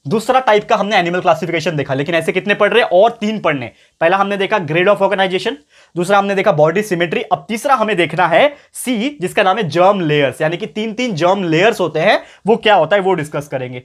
दूसरा टाइप का हमने एनिमल क्लासिफिकेशन देखा लेकिन ऐसे कितने पढ़ रहे और तीन पढ़ने पहला हमने देखा ग्रेड ऑफ ऑर्गेनाइजेशन दूसरा हमने देखा बॉडी सिमेट्री अब तीसरा हमें देखना है सी जिसका नाम है जर्म लेयर्स यानी कि तीन तीन जर्म लेयर्स होते हैं वो क्या होता है वो डिस्कस करेंगे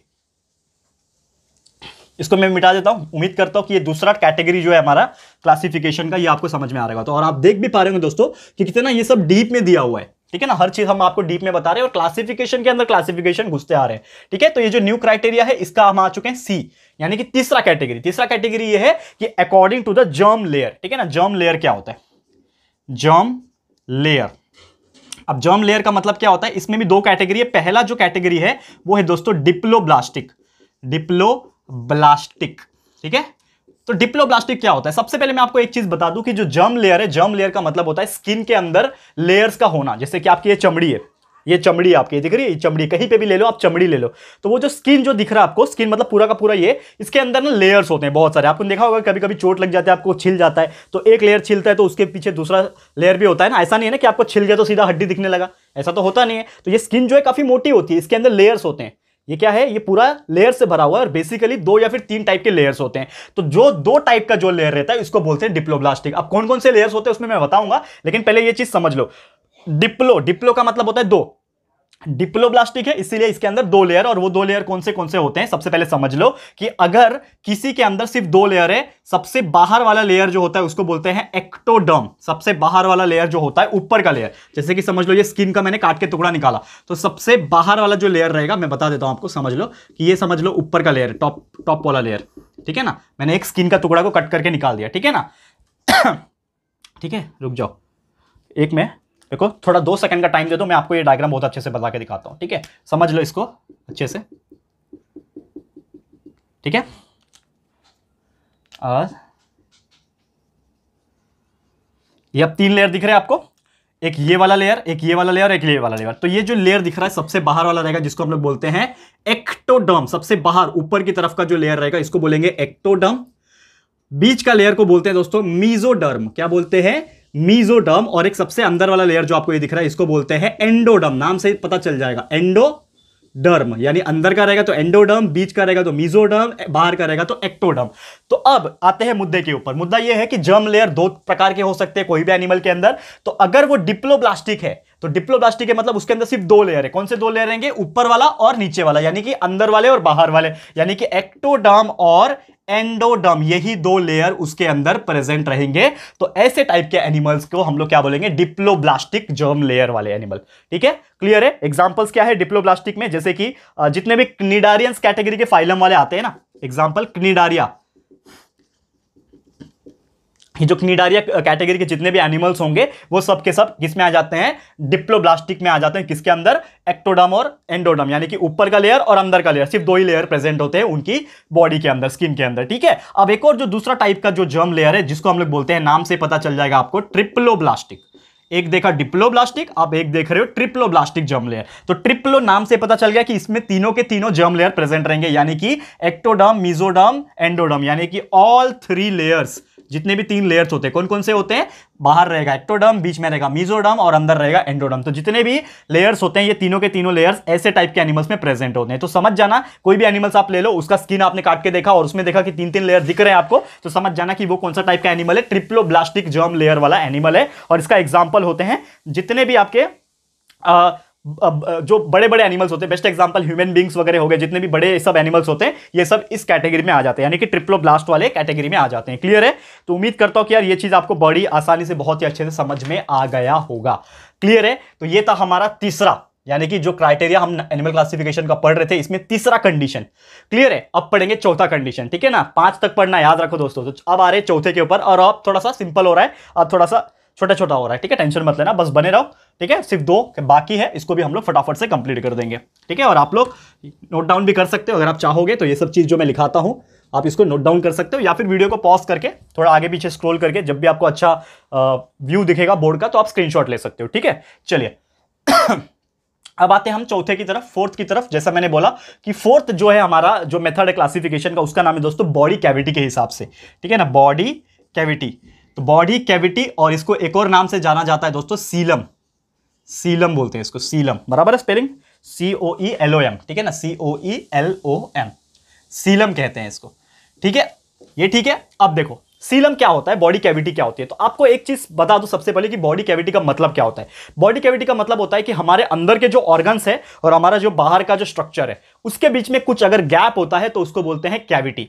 इसको मैं मिटा देता हूं उम्मीद करता हूं कि ये दूसरा कैटेगरी जो है हमारा क्लासिफिकेशन का ये आपको समझ में आ रहेगा तो और आप देख भी पा रहे होंगे दोस्तों कि कितना ये सब डीप में दिया हुआ है ठीक है ना हर चीज हम आपको डीप में बता रहे हैं और क्लासिफिकेशन के अंदर क्लासिफिकेशन घुसते आ रहे हैं ठीक है तो ये जो न्यू क्राइटेरिया है इसका हम आ चुके हैं सी यानी कि तीसरा कैटेगरी तीसरा कैटेगरी ये है कि according to the germ layer ठीक है ना जर्म लेयर क्या होता है जर्म लेयर अब जर्म लेयर का मतलब क्या होता है इसमें भी दो कैटेगरी है पहला जो कैटेगरी है वो है दोस्तों डिप्लो ब्लास्टिक ठीक है तो डिप्लोब्लास्टिक क्या होता है सबसे पहले मैं आपको एक चीज बता दूं कि जो जर्म लेयर है जर्म लेयर का मतलब होता है स्किन के अंदर लेयर्स का होना जैसे कि आपकी ये चमड़ी है ये चमड़ी आपकी दिख रही है चमड़ी कहीं पे भी ले लो आप चमड़ी ले लो तो वो जो स्किन जो दिख रहा है आपको स्किन मतलब पूरा का पूरा ये इसके अंदर ना लेयर्स होते हैं बहुत सारे आपको देखा होगा कभी कभी चोट लग जाते है आपको छिल जाता है तो एक लेयर छिलता है तो उसके पीछे दूसरा लेयर भी होता है ना ऐसा नहीं है ना कि आपको छिल गया तो सीधा हड्डी दिखने लगा ऐसा तो होता नहीं है तो ये स्किन जो है काफ़ी मोटी होती है इसके अंदर लेयर्स होते हैं ये क्या है ये पूरा लेयर से भरा हुआ है और बेसिकली दो या फिर तीन टाइप के लेयर्स होते हैं तो जो दो टाइप का जो लेयर रहता है इसको बोलते हैं डिप्लोब्लास्टिक अब कौन कौन से लेयर्स होते हैं उसमें मैं बताऊंगा लेकिन पहले ये चीज समझ लो डिप्लो डिप्लो का मतलब होता है दो डिप्लोब्लास्टिक है इसीलिए इसके अंदर दो लेयर और वो दो लेयर कौन से कौन से होते हैं सबसे पहले समझ लो कि अगर किसी के अंदर सिर्फ दो लेयर है सबसे बाहर वाला लेयर जो होता है उसको बोलते हैं एक्टोडर्म सबसे बाहर वाला लेयर जो होता है ऊपर का लेयर जैसे कि समझ लो ये स्किन का मैंने काट के टुकड़ा निकाला तो सबसे बाहर वाला जो लेयर रहेगा मैं बता देता हूं आपको समझ लो कि ये समझ लो ऊपर का लेयर टॉप टॉप वाला लेयर ठीक है ना मैंने एक स्किन का टुकड़ा को कट करके निकाल दिया ठीक है ना ठीक है रुक जाओ एक मैं देखो थोड़ा दो सेकंड का टाइम दे दो मैं आपको ये डायग्राम बहुत अच्छे से बता के दिखाता हूँ ठीक है समझ लो इसको अच्छे से ठीक है और ये अब तीन लेयर दिख रहे हैं आपको एक ये वाला लेयर एक ये वाला लेयर एक ये वाला लेयर तो ये जो लेयर दिख रहा है सबसे बाहर वाला रहेगा जिसको हम लोग बोलते हैं एक्टोडर्म सबसे बाहर ऊपर की तरफ का जो लेयर रहेगा इसको बोलेंगे एक्टोडर्म बीच का लेयर को बोलते हैं दोस्तों मीजोडर्म क्या बोलते हैं मीजोडर्म और एक सबसे अंदर वाला लेयर जो आपको ये दिख रहा है इसको बोलते हैं एंडोडर्म नाम से पता चल जाएगा एंडो डर्म यानी अंदर का रहेगा तो एंडोडर्म बीच का रहेगा तो मीजोडर्म बाहर का रहेगा तो एक्टोडर्म तो अब आते हैं मुद्दे के ऊपर मुद्दा यह है कि जर्म लेयर दो प्रकार के हो सकते हैं कोई भी एनिमल के अंदर तो अगर वो डिप्लोब्लास्टिक है तो डिप्लोब्लास्टिक है मतलब उसके अंदर सिर्फ दो लेयर है कौन से दो लेयर रहेंगे ऊपर वाला और नीचे वाला यानी कि अंदर वाले और बाहर वाले यानी कि एक्टोडर्म और एंडोडर्म यही दो लेयर उसके अंदर प्रेजेंट रहेंगे तो ऐसे टाइप के एनिमल्स को हम लोग क्या बोलेंगे डिप्लोब्लास्टिक जर्म लेयर वाले एनिमल ठीक है क्लियर है एग्जाम्पल्स क्या है डिप्लोब्लास्टिक में जैसे कि जितने भी क्निडारियंस कैटेगरी के फाइलम वाले आते हैं ना एग्जाम्पल क्निडारिया जो क्नीडारिया कैटेगरी के जितने भी एनिमल्स होंगे वो सब के सब किसमें आ जाते हैं डिप्लोब्लास्टिक में आ जाते हैं किसके अंदर एक्टोडम और एंडोडम यानी कि ऊपर का लेयर और अंदर का लेयर सिर्फ दो ही लेयर प्रेजेंट होते हैं उनकी बॉडी के अंदर स्किन के अंदर ठीक है अब एक और जो दूसरा टाइप का जो जर्म लेयर है जिसको हम लोग बोलते हैं नाम से पता चल जाएगा आपको ट्रिप्लो एक देखा डिप्लोब्लास्टिक आप एक देख रहे हो ट्रिप्लोब्लास्टिक जर्म लेयर तो ट्रिप्लो नाम से पता चल गया कि इसमें तीनों के तीनों जर्म लेयर प्रेजेंट रहेंगे यानी कि एक्टोडम मिजोडम एंडोडम यानी कि ऑल थ्री लेयर्स जितने भी तीन लेयर्स होते हैं कौन कौन से होते हैं बाहर रहेगा एक्टोडम बीच में रहेगा मीजोडम और अंदर रहेगा एंडोडम तो जितने भी लेयर्स होते हैं ये तीनों के तीनों लेयर्स ऐसे टाइप के एनिमल्स में प्रेजेंट होते हैं तो समझ जाना कोई भी एनिमल्स आप ले लो उसका स्किन आपने काट के देखा और उसमें देखा कि तीन तीन लेयर दिख रहे हैं आपको तो समझ जाना कि वो कौन सा टाइप का एनिमल है ट्रिप्लो ब्लास्टिक जर्म लेयर वाला एनिमल है और इसका एग्जाम्पल होते हैं जितने भी आपके आ, जो बड़े बड़े एनिमल्स होते हैं बेस्ट एग्जांपल ह्यूमन बींग्स वगैरह हो गए जितने भी बड़े सब एनिमल्स होते हैं ये सब इस कैटेगरी में आ जाते हैं यानी कि ट्रिप्लो ब्लास्ट वाले कैटेगरी में आ जाते हैं क्लियर है तो उम्मीद करता हूँ कि यार ये चीज़ आपको बड़ी आसानी से बहुत ही अच्छे से समझ में आ गया होगा क्लियर है तो ये था हमारा तीसरा यानी कि जो क्राइटेरिया हम एनिमल क्लासिफिकेशन का पढ़ रहे थे इसमें तीसरा कंडीशन क्लियर है अब पढ़ेंगे चौथा कंडीशन ठीक है ना पांच तक पढ़ना याद रखो दोस्तों तो अब आ रहे चौथे के ऊपर और अब थोड़ा सा सिंपल हो रहा है अब थोड़ा सा छोटा छोटा हो रहा है ठीक है टेंशन मत लेना बस बने रहो ठीक है सिर्फ दो बाकी है इसको भी हम लोग फटाफट से कंप्लीट कर देंगे ठीक है और आप लोग नोट डाउन भी कर सकते हो अगर आप चाहोगे तो ये सब चीज़ जो मैं लिखाता हूँ आप इसको नोट डाउन कर सकते हो या फिर वीडियो को पॉज करके थोड़ा आगे पीछे स्क्रॉल करके जब भी आपको अच्छा व्यू दिखेगा बोर्ड का तो आप स्क्रीनशॉट ले सकते हो ठीक है चलिए अब आते हैं हम चौथे की तरफ फोर्थ की तरफ जैसा मैंने बोला कि फोर्थ जो है हमारा जो मेथड है क्लासिफिकेशन का उसका नाम है दोस्तों बॉडी कैविटी के हिसाब से ठीक है ना बॉडी कैविटी तो बॉडी कैविटी और इसको एक और नाम से जाना जाता है दोस्तों सीलम सीलम बोलते हैं इसको सीलम बराबर है spelling C O E L O M ठीक है ना सी O E L O M सीलम कहते हैं इसको ठीक है ये ठीक है अब देखो सीलम क्या होता है बॉडी कैविटी क्या होती है तो आपको एक चीज बता दो सबसे पहले कि बॉडी कैविटी का मतलब क्या होता है बॉडी कैविटी का मतलब होता है कि हमारे अंदर के जो ऑर्गन्स है और हमारा जो बाहर का जो स्ट्रक्चर है उसके बीच में कुछ अगर गैप होता है तो उसको बोलते हैं कैविटी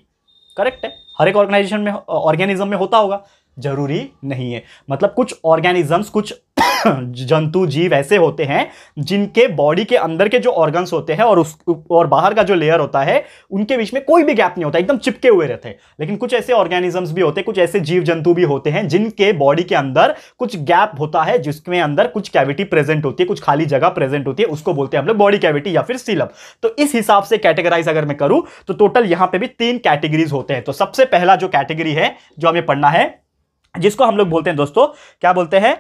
करेक्ट है हर एक ऑर्गेनाइजेशन में ऑर्गेनिज्म में होता होगा जरूरी नहीं है मतलब कुछ ऑर्गेनिजम्स कुछ जंतु जीव ऐसे होते हैं जिनके बॉडी के अंदर के जो ऑर्गन्स होते हैं और उस और बाहर का जो लेयर होता है उनके बीच में कोई भी गैप नहीं होता एकदम चिपके हुए रहते हैं लेकिन कुछ ऐसे ऑर्गेनिजम्स भी होते हैं कुछ ऐसे जीव जंतु भी होते हैं जिनके बॉडी के अंदर कुछ गैप होता है जिसके अंदर कुछ कैविटी प्रेजेंट होती है कुछ खाली जगह प्रेजेंट होती है उसको बोलते हैं हम लोग बॉडी कैविटी या फिर सीलम तो इस हिसाब से कैटेगराइज अगर मैं करूँ तो टोटल यहाँ पर भी तीन कैटेगरीज होते हैं तो सबसे पहला जो कैटेगरी है जो हमें पढ़ना है जिसको हम लोग बोलते हैं दोस्तों क्या बोलते हैं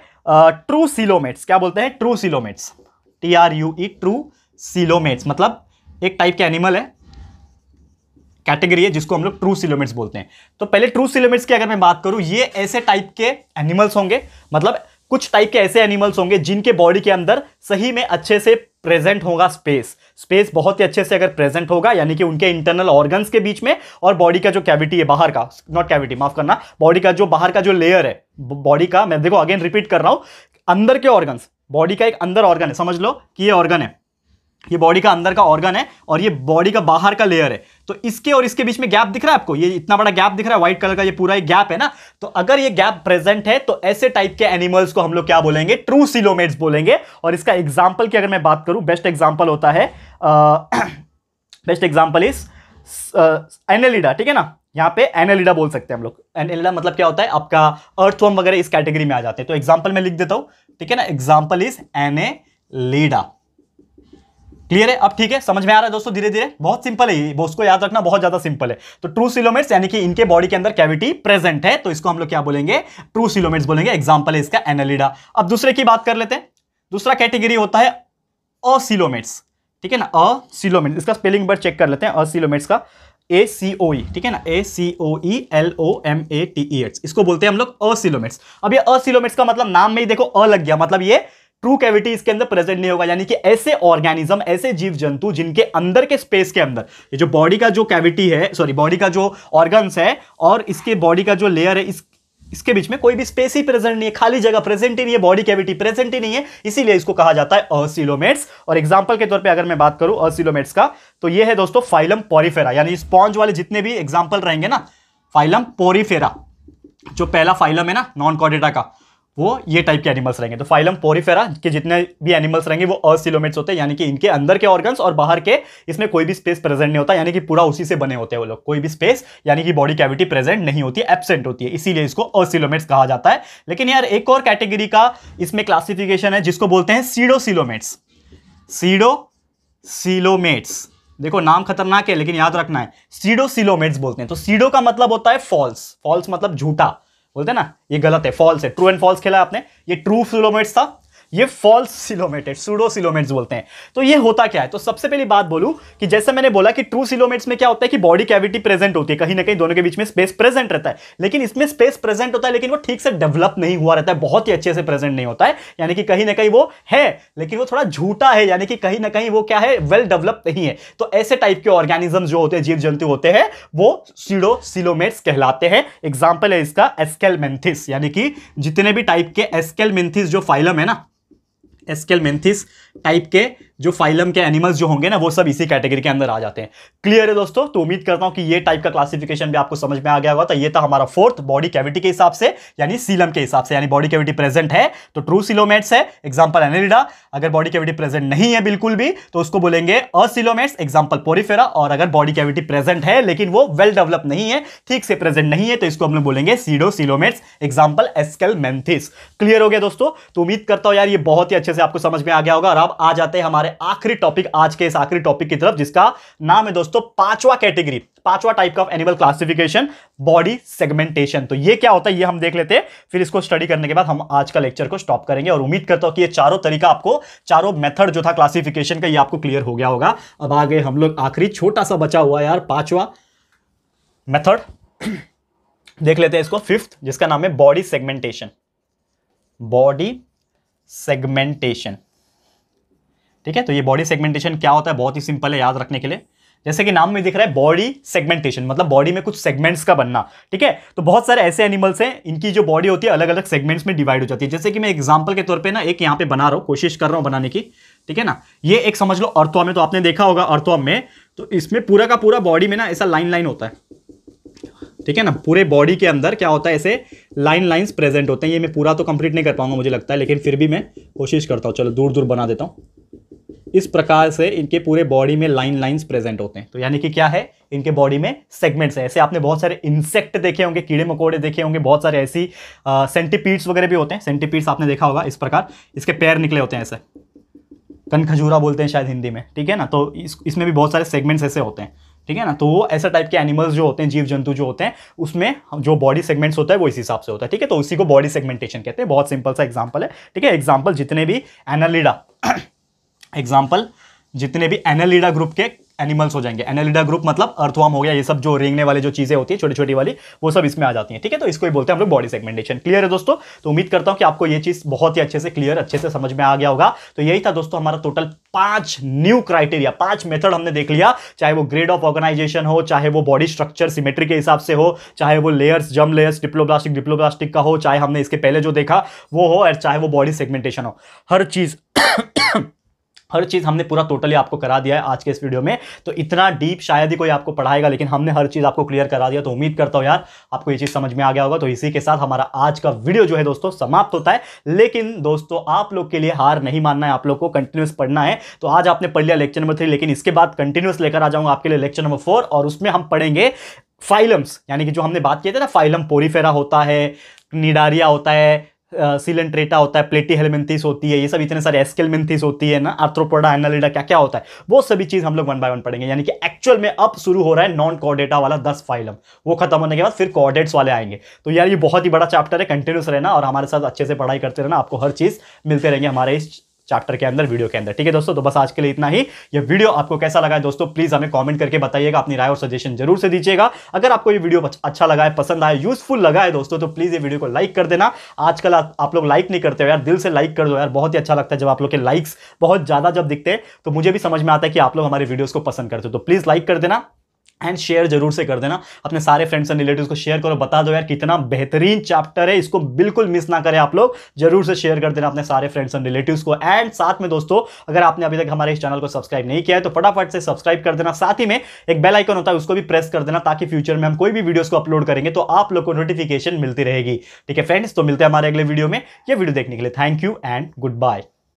ट्रू सिलोमेट्स क्या बोलते हैं true coelomates T R U E true coelomates मतलब एक टाइप के एनिमल है कैटेगरी है जिसको हम लोग ट्रू सिलोमेट्स बोलते हैं तो पहले ट्रू सिलोमेट्स की अगर मैं बात करूं ये ऐसे टाइप के एनिमल्स होंगे मतलब कुछ टाइप के ऐसे एनिमल्स होंगे जिनके बॉडी के अंदर सही में अच्छे से प्रेजेंट होगा स्पेस स्पेस बहुत ही अच्छे से अगर प्रेजेंट होगा यानी कि उनके इंटरनल ऑर्गन्स के बीच में और बॉडी का जो कैविटी है बाहर का नॉट कैविटी माफ करना बॉडी का जो बाहर का जो लेयर है बॉडी का मैं देखो अगेन रिपीट कर रहा हूं अंदर के ऑर्गन्स बॉडी का एक अंदर ऑर्गन है समझ लो कि ये ऑर्गन है ये बॉडी का अंदर का ऑर्गन है और ये बॉडी का बाहर का लेयर है तो इसके और इसके बीच में गैप दिख रहा है आपको ये इतना बड़ा गैप दिख रहा है व्हाइट कलर का ये पूरा ही गैप है ना तो अगर ये गैप प्रेजेंट है तो ऐसे टाइप के एनिमल्स को हम लोग क्या बोलेंगे ट्रू सिलोमेट्स बोलेंगे और इसका एग्जाम्पल की अगर मैं बात करूं बेस्ट एग्जाम्पल होता है बेस्ट एग्जाम्पल इज एनेलिडा ठीक है ना यहाँ पे एनेलिडा बोल सकते हैं हम लोग एनेलिडा मतलब क्या होता है आपका अर्थ वगैरह इस कैटेगरी में आ जाते हैं तो एग्जाम्पल मैं लिख देता हूँ ठीक है ना एग्जाम्पल इज एनेलिडा क्लियर है अब ठीक है समझ में आ रहा है दोस्तों धीरे धीरे बहुत सिंपल है ये उसको याद रखना बहुत ज्यादा सिंपल है तो ट्रू सिलोमेट्स यानी कि इनके बॉडी के अंदर कैविटी प्रेजेंट है तो इसको हम लोग क्या बोलेंगे ट्रू सिलोमेट्स बोलेंगे एग्जाम्पल है इसका एनालिडा अब दूसरे की बात कर लेते हैं दूसरा कैटेगरी होता है असिलोमेट्स ठीक है ना असिलोमेट्स इसका स्पेलिंग बार चेक कर लेते हैं असिलोमेट्स का ए सी ओ ई ठीक है ना A C O E L O M A T E एट्स इसको बोलते हैं हम लोग असिलोमेट्स अब ये असिलोमेट्स का मतलब नाम में ही देखो अ लग गया मतलब ये ट्रू कैविटी इसके अंदर प्रेजेंट नहीं होगा यानी कि ऐसे ऑर्गेनिज्म ऐसे जीव जंतु जिनके अंदर के स्पेस के अंदर ये जो बॉडी का जो कैविटी है सॉरी बॉडी का जो ऑर्गन्स है और इसके बॉडी का जो लेयर है इस इसके बीच में कोई भी स्पेस ही प्रेजेंट नहीं है खाली जगह प्रेजेंट ही नहीं है बॉडी कैविटी प्रेजेंट ही नहीं है इसीलिए इसको कहा जाता है असिलोमेट्स और एग्जाम्पल के तौर पर अगर मैं बात करूँ असिलोमेट्स का तो ये है दोस्तों फाइलम पोरीफेरा यानी स्पॉन्ज वाले जितने भी एग्जाम्पल रहेंगे ना फाइलम पोरीफेरा जो पहला फाइलम है ना नॉन कॉडेटा का वो ये टाइप के एनिमल्स रहेंगे तो फाइलम पोरीफेरा के जितने भी एनिमल्स रहेंगे वो असिलोमेट्स होते हैं यानी कि इनके अंदर के ऑर्गन्स और बाहर के इसमें कोई भी स्पेस प्रेजेंट नहीं होता यानी कि पूरा उसी से बने होते हैं वो लोग कोई भी स्पेस यानी कि बॉडी कैविटी प्रेजेंट नहीं होती एबसेंट होती है इसीलिए इसको असिलोमेट्स कहा जाता है लेकिन यार एक और कैटेगरी का इसमें क्लासिफिकेशन है जिसको बोलते हैं सीडोसिलोमेट्स सीडो सिलोमेट्स देखो नाम खतरनाक है लेकिन याद रखना है सीडोसिलोमेट्स बोलते हैं तो सीडो का मतलब होता है फॉल्स फॉल्स मतलब झूठा बोलते ना ये गलत है फॉल्स है ट्रू एंड फॉल्स खेला आपने ये ट्रू फ्लोमेट्स था ये फॉल्स सिलोमेटेड सूडो सिलोमेट्स बोलते हैं तो ये होता क्या है तो सबसे पहली बात बोलूं कि जैसे मैंने बोला कि ट्रू सिलोमेट्स में क्या होता है कि बॉडी कैविटी प्रेजेंट होती है कहीं ना कहीं दोनों के बीच में स्पेस प्रेजेंट रहता है लेकिन इसमें स्पेस प्रेजेंट होता है लेकिन वो ठीक से डेवलप नहीं हुआ रहता है बहुत ही अच्छे से प्रेजेंट नहीं होता है यानी कि कहीं ना कहीं वो है लेकिन वो थोड़ा झूठा है यानी कि कहीं ना कहीं वो क्या है वेल डेवलप नहीं है तो ऐसे टाइप के ऑर्गेनिज्म जो होते हैं जीव जंतु होते हैं वो सीडो सिलोमेट्स कहलाते हैं एग्जाम्पल है इसका एस्केलमेंथिस यानी कि जितने भी टाइप के एस्केलमेंथिस जो फाइलम है ना एस्केल मेंथिस टाइप के जो फाइलम के एनिमल्स जो होंगे ना वो सब इसी कैटेगरी के अंदर आ जाते हैं क्लियर है दोस्तों तो उम्मीद करता हूं कि ये टाइप का क्लासिफिकेशन भी आपको समझ में आ गया होगा तो ये था हमारा फोर्थ बॉडी कैविटी के हिसाब से यानी सीलम के हिसाब से यानी बॉडी कैविटी प्रेजेंट है तो ट्रू सिलोमेट्स है एग्जाम्पल एनेलिडा अगर बॉडी कैविटी प्रेजेंट नहीं है बिल्कुल भी तो उसको बोलेंगे असिलोमेट्स एग्जाम्पल पोरीफेरा और अगर बॉडी कैविटी प्रेजेंट है लेकिन वो वेल डेवलप नहीं है ठीक से प्रेजेंट नहीं है तो इसको हम लोग बोलेंगे सीडो सिलोमेट्स एग्जाम्पल एसकेल मेंथिस क्लियर हो गया दोस्तों तो उम्मीद करता हूं यार ये बहुत ही अच्छे से आपको समझ में आ गया होगा और अब आ जाते हैं हमारे है आखिरी टॉपिक आज के इस आखिरी टॉपिक की तरफ जिसका नाम है दोस्तों पांचवा कैटेगरी पांचवा टाइप का एनिमल क्लासिफिकेशन बॉडी सेगमेंटेशन तो ये क्या होता है ये हम देख लेते हैं फिर इसको स्टडी करने के बाद हम आज का लेक्चर को स्टॉप करेंगे और उम्मीद करता हूं कि ये चारों तरीका आपको चारों मेथड जो था क्लासिफिकेशन का ये आपको क्लियर हो गया होगा अब आगे हम लोग आखिरी छोटा सा बचा हुआ यार पांचवा मेथड देख लेते हैं इसको फिफ्थ जिसका नाम है बॉडी सेगमेंटेशन बॉडी सेगमेंटेशन ठीक है तो ये बॉडी सेगमेंटेशन क्या होता है बहुत ही सिंपल है याद रखने के लिए जैसे कि नाम में दिख रहा है बॉडी सेगमेंटेशन मतलब बॉडी में कुछ सेगमेंट्स का बनना ठीक है तो बहुत सारे ऐसे एनिमल्स हैं इनकी जो बॉडी होती है अलग अलग सेगमेंट्स में डिवाइड हो जाती है जैसे कि मैं एग्जाम्पल के तौर पे ना एक यहाँ पे बना रहा हूँ कोशिश कर रहा हूँ बनाने की ठीक है ना ये एक समझ लो अर्थवा में तो आपने देखा होगा अर्थवा में तो इसमें पूरा का पूरा बॉडी में ना ऐसा लाइन लाइन होता है ठीक है ना पूरे बॉडी के अंदर क्या होता है ऐसे लाइन लाइन्स प्रेजेंट होते हैं ये मैं पूरा तो कंप्लीट नहीं कर पाऊंगा मुझे लगता है लेकिन फिर भी मैं कोशिश करता हूँ चलो दूर दूर बना देता हूँ इस प्रकार से इनके पूरे बॉडी में लाइन लाइंस प्रेजेंट होते हैं तो यानी कि क्या है इनके बॉडी में सेगमेंट्स हैं ऐसे आपने बहुत सारे इंसेक्ट देखे होंगे कीड़े मकोड़े देखे होंगे बहुत सारे ऐसी सेंटीपीड्स वगैरह भी होते हैं सेंटीपीड्स आपने देखा होगा इस प्रकार इसके पैर निकले होते हैं ऐसे कन खजूरा बोलते हैं शायद हिंदी में ठीक है ना तो इस, इसमें भी बहुत सारे सेगमेंट्स ऐसे होते हैं ठीक है ना तो वो ऐसा टाइप के एनिमल्स जो होते हैं जीव जंतु जो होते हैं उसमें जो बॉडी सेगमेंट्स होता है वो इस हिसाब से होता है ठीक है तो उसी को बॉडी सेगमेंटेशन कहते हैं बहुत सिंपल सा एग्जाम्पल है ठीक है एग्जाम्पल जितने भी एनालिडा एग्जाम्पल जितने भी एनालिडा ग्रुप के एनिमल्स हो जाएंगे एनालिडा ग्रुप मतलब अर्थवाम हो गया ये सब जो रेंगने वाले जो चीज़ें होती है छोटी छोटी वाली वो सब इसमें आ जाती हैं ठीक है तो इसको ही बोलते हैं हम लोग बॉडी सेगमेंटेशन क्लियर है दोस्तों तो उम्मीद करता हूँ कि आपको ये चीज़ बहुत ही अच्छे से क्लियर अच्छे से समझ में आ गया होगा तो यही था दोस्तों हमारा टोटल पांच न्यू क्राइटेरिया पांच मेथड हमने देख लिया चाहे वो ग्रेड ऑफ ऑर्गेनाइजेशन हो चाहे वो बॉडी स्ट्रक्चर सिमेट्री के हिसाब से हो चाहे वो लेयर्स जम लेयर्स डिप्लोब्लास्टिक डिप्लोब्लास्टिक का हो चाहे हमने इसके पहले जो देखा वो हो और चाहे वो बॉडी सेगमेंटेशन हो हर चीज़ हर चीज़ हमने पूरा टोटली आपको करा दिया है आज के इस वीडियो में तो इतना डीप शायद ही कोई आपको पढ़ाएगा लेकिन हमने हर चीज़ आपको क्लियर करा दिया तो उम्मीद करता हूँ यार आपको ये चीज़ समझ में आ गया होगा तो इसी के साथ हमारा आज का वीडियो जो है दोस्तों समाप्त होता है लेकिन दोस्तों आप लोग के लिए हार नहीं मानना है आप लोग को कंटिन्यूस पढ़ना है तो आज आपने पढ़ लिया लेक्चर नंबर थ्री लेकिन इसके बाद कंटिन्यूस लेकर आ जाऊँगा आपके लिए लेक्चर नंबर फोर और उसमें हम पढ़ेंगे फाइलम्स यानी कि जो हमने बात किए थे ना फाइलम पोरीफेरा होता है निडारिया होता है सिलेंट्रेटा होता है प्लेटी हेलमेंथिस होती है ये सब इतने सारे एस्केलमेंथिस होती है ना आर्थ्रोपोडा एनालिडा क्या क्या होता है वो सभी चीज़ हम लोग वन बाय वन पढ़ेंगे यानी कि एक्चुअल में अब शुरू हो रहा है नॉन कॉर्डेटा वाला दस फाइलम वो खत्म होने के बाद फिर कॉर्डेट्स वाले आएंगे तो यार ये बहुत ही बड़ा चैप्टर है कंटिन्यूस रहना और हमारे साथ अच्छे से पढ़ाई करते रहना आपको हर चीज़ मिलते रहेंगे हमारे इस चैप्टर के अंदर वीडियो के अंदर ठीक है दोस्तों तो बस आज के लिए इतना ही ये वीडियो आपको कैसा लगा है दोस्तों प्लीज़ हमें कमेंट करके बताइएगा अपनी राय और सजेशन जरूर से दीजिएगा अगर आपको ये वीडियो अच्छा लगा है पसंद आया यूजफुल लगा है दोस्तों तो प्लीज़ ये वीडियो को लाइक कर देना आजकल आप लोग लाइक नहीं करते हो यार दिल से लाइक कर दो यार बहुत ही अच्छा लगता है जब आप लोग के लाइक्स बहुत ज़्यादा जब दिखते हैं तो मुझे भी समझ में आता है कि आप लोग हमारे वीडियोज़ को पसंद करते हो तो प्लीज़ लाइक कर देना एंड शेयर जरूर से कर देना अपने सारे फ्रेंड्स एंड रिलेटिव को शेयर करो बता दो यार कितना बेहतरीन चैप्टर है इसको बिल्कुल मिस ना करें आप लोग जरूर से शेयर कर देना अपने सारे फ्रेंड्स एंड रिलेटिव्स को एंड साथ में दोस्तों अगर आपने अभी तक हमारे इस चैनल को सब्सक्राइब नहीं किया है तो फटाफट से सब्सक्राइब कर देना साथ ही में एक बेल आइकन होता है उसको भी प्रेस कर देना ताकि फ्यूचर में हम कोई भी वीडियो को अपलोड करेंगे तो आप लोग को नोटिफिकेशन मिलती रहेगी ठीक है फ्रेंड्स तो मिलते हैं हमारे अगले वीडियो में यह वीडियो देखने के लिए thank you and good bye